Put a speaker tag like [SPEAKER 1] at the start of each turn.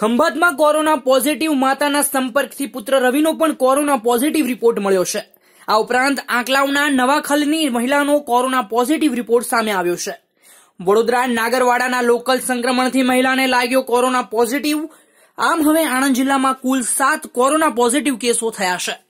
[SPEAKER 1] ખંભાતમાં corona positive માતાના સંપર્કથી પુત્ર રવિનો પણ કોરોના પોઝિટિવ રિપોર્ટ મળ્યો છે આ ઉપરાંત આંકલાવના નવાખલની મહિલાનો કોરોના પોઝિટિવ રિપોર્ટ સામે આવ્યો છે વડોદરા નાગરવાડાના લોકલ સંક્રમણથી મહિલાને લાગ્યો કોરોના પોઝિટિવ આમ હવે આણંદ જિલ્લામાં કુલ સાત કોરોના પોઝિટિવ કેસો થયા છે